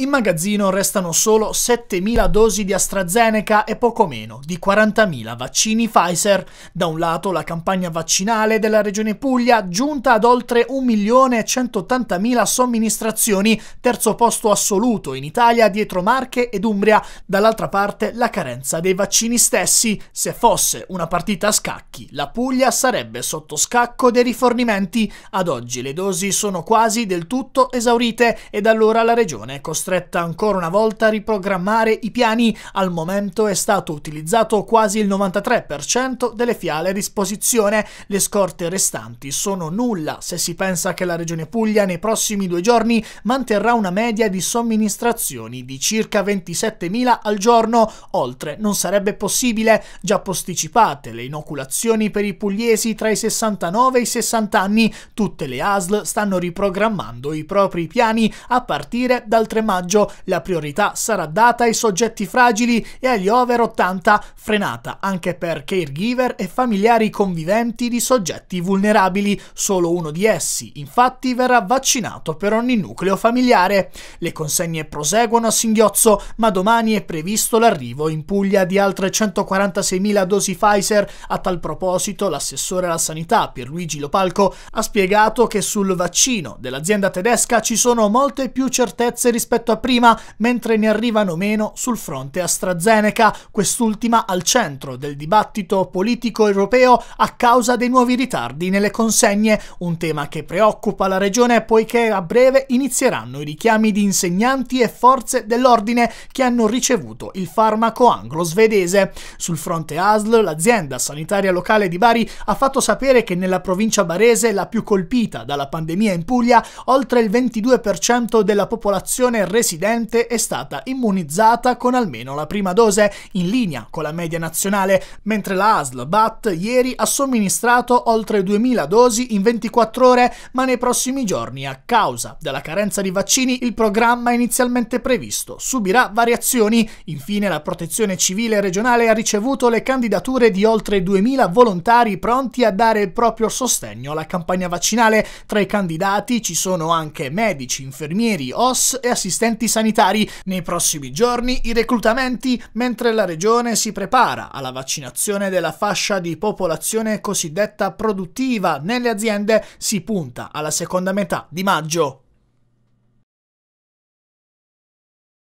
In magazzino restano solo 7.000 dosi di AstraZeneca e poco meno di 40.000 vaccini Pfizer. Da un lato la campagna vaccinale della regione Puglia giunta ad oltre 1.180.000 somministrazioni, terzo posto assoluto in Italia dietro Marche ed Umbria, dall'altra parte la carenza dei vaccini stessi. Se fosse una partita a scacchi, la Puglia sarebbe sotto scacco dei rifornimenti. Ad oggi le dosi sono quasi del tutto esaurite ed allora la regione è costretta costretta ancora una volta a riprogrammare i piani. Al momento è stato utilizzato quasi il 93% delle fiale a disposizione. Le scorte restanti sono nulla se si pensa che la Regione Puglia nei prossimi due giorni manterrà una media di somministrazioni di circa 27.000 al giorno. Oltre non sarebbe possibile, già posticipate le inoculazioni per i pugliesi tra i 69 e i 60 anni. Tutte le ASL stanno riprogrammando i propri piani a partire dal 3 maggio maggio la priorità sarà data ai soggetti fragili e agli over 80 frenata anche per caregiver e familiari conviventi di soggetti vulnerabili. Solo uno di essi infatti verrà vaccinato per ogni nucleo familiare. Le consegne proseguono a singhiozzo, ma domani è previsto l'arrivo in Puglia di altre 146.000 dosi Pfizer. A tal proposito l'assessore alla sanità Pierluigi Lopalco ha spiegato che sul vaccino dell'azienda tedesca ci sono molte più certezze rispetto rispetto a prima, mentre ne arrivano meno sul fronte AstraZeneca, quest'ultima al centro del dibattito politico europeo a causa dei nuovi ritardi nelle consegne, un tema che preoccupa la regione poiché a breve inizieranno i richiami di insegnanti e forze dell'ordine che hanno ricevuto il farmaco anglo-svedese. Sul fronte ASL, l'azienda sanitaria locale di Bari ha fatto sapere che nella provincia barese, la più colpita dalla pandemia in Puglia, oltre il 22% della popolazione regionale residente è stata immunizzata con almeno la prima dose, in linea con la media nazionale, mentre la ASL BAT ieri ha somministrato oltre 2000 dosi in 24 ore, ma nei prossimi giorni, a causa della carenza di vaccini, il programma inizialmente previsto subirà variazioni. Infine, la Protezione Civile regionale ha ricevuto le candidature di oltre 2000 volontari pronti a dare il proprio sostegno alla campagna vaccinale. Tra i candidati ci sono anche medici, infermieri, OS e assistenti assistenti sanitari. Nei prossimi giorni i reclutamenti mentre la regione si prepara alla vaccinazione della fascia di popolazione cosiddetta produttiva nelle aziende si punta alla seconda metà di maggio.